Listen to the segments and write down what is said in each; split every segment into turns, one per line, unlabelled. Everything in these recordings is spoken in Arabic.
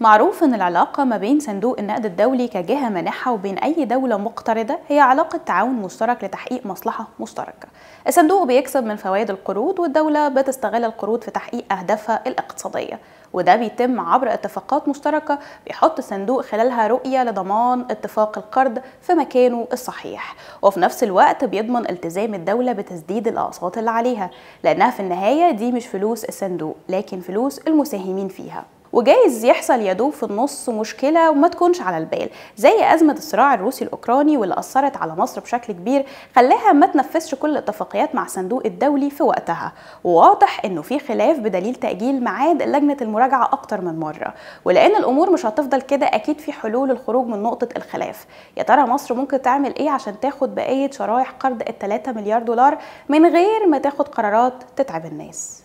معروف أن العلاقة ما بين صندوق النقد الدولي كجهة مانحة وبين أي دولة مقترضة هي علاقة تعاون مشترك لتحقيق مصلحة مشتركة. الصندوق بيكسب من فوائد القروض والدولة بتستغل القروض في تحقيق أهدافها الاقتصادية وده بيتم عبر اتفاقات مشتركة بيحط الصندوق خلالها رؤية لضمان اتفاق القرض في مكانه الصحيح وفي نفس الوقت بيضمن التزام الدولة بتسديد الأقساط اللي عليها لأنها في النهاية دي مش فلوس الصندوق لكن فلوس المساهمين فيها وجايز يحصل يا دوب في النص مشكله وما تكونش على البال زي ازمه الصراع الروسي الاوكراني واللي اثرت على مصر بشكل كبير خلاها ما تنفذش كل الاتفاقيات مع الصندوق الدولي في وقتها وواضح انه في خلاف بدليل تاجيل ميعاد لجنه المراجعه اكتر من مره ولان الامور مش هتفضل كده اكيد في حلول للخروج من نقطه الخلاف يا ترى مصر ممكن تعمل ايه عشان تاخد بقيه شرايح قرض ال مليار دولار من غير ما تاخد قرارات تتعب الناس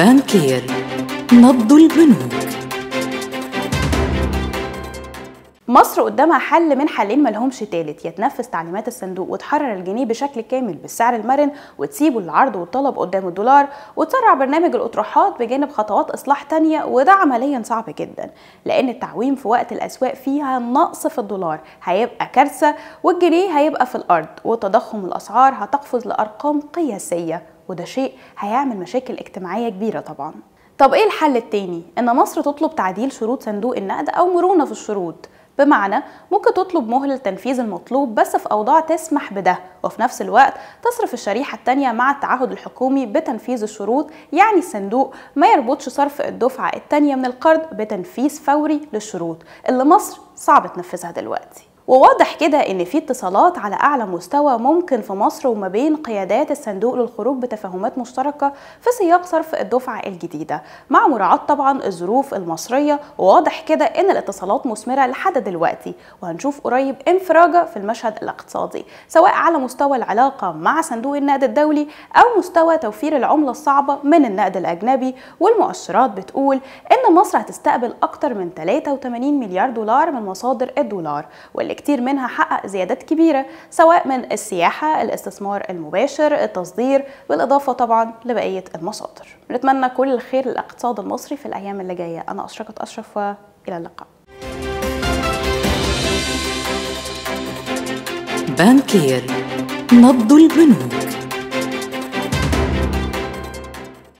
بانكير نبض البنوك مصر قدامها حل من حلين ملهمش تالت يا تنفذ تعليمات الصندوق وتحرر الجنيه بشكل كامل بالسعر المرن وتسيبه للعرض والطلب قدام الدولار وتسرع برنامج الاطروحات بجانب خطوات اصلاح تانية وده عمليا صعب جدا لان التعويم في وقت الاسواق فيها نقص في الدولار هيبقى كارثه والجنيه هيبقى في الارض وتضخم الاسعار هتقفز لارقام قياسيه وده شيء هيعمل مشاكل اجتماعية كبيرة طبعا طب ايه الحل التاني؟ ان مصر تطلب تعديل شروط صندوق النقد او مرونة في الشروط بمعنى ممكن تطلب مهلة التنفيذ المطلوب بس في أوضاع تسمح بده وفي نفس الوقت تصرف الشريحة التانية مع التعهد الحكومي بتنفيذ الشروط يعني الصندوق ما يربطش صرف الدفعة التانية من القرض بتنفيذ فوري للشروط اللي مصر صعب تنفذها دلوقتي وواضح كده ان في اتصالات على اعلى مستوى ممكن في مصر وما بين قيادات الصندوق للخروج بتفاهمات مشتركه في سياق صرف الدفعه الجديده مع مراعاه طبعا الظروف المصريه وواضح كده ان الاتصالات مثمره لحد دلوقتي وهنشوف قريب انفراجه في المشهد الاقتصادي سواء على مستوى العلاقه مع صندوق النقد الدولي او مستوى توفير العمله الصعبه من النقد الاجنبي والمؤشرات بتقول ان مصر هتستقبل اكتر من 83 مليار دولار من مصادر الدولار واللي كتير منها حقق زيادات كبيرة سواء من السياحة الاستثمار المباشر التصدير بالإضافة طبعا لبقية المصادر نتمنى كل الخير للاقتصاد المصري في الأيام اللي جاية أنا أشرقت أشرف وإلى اللقاء بانكير نبض البنوك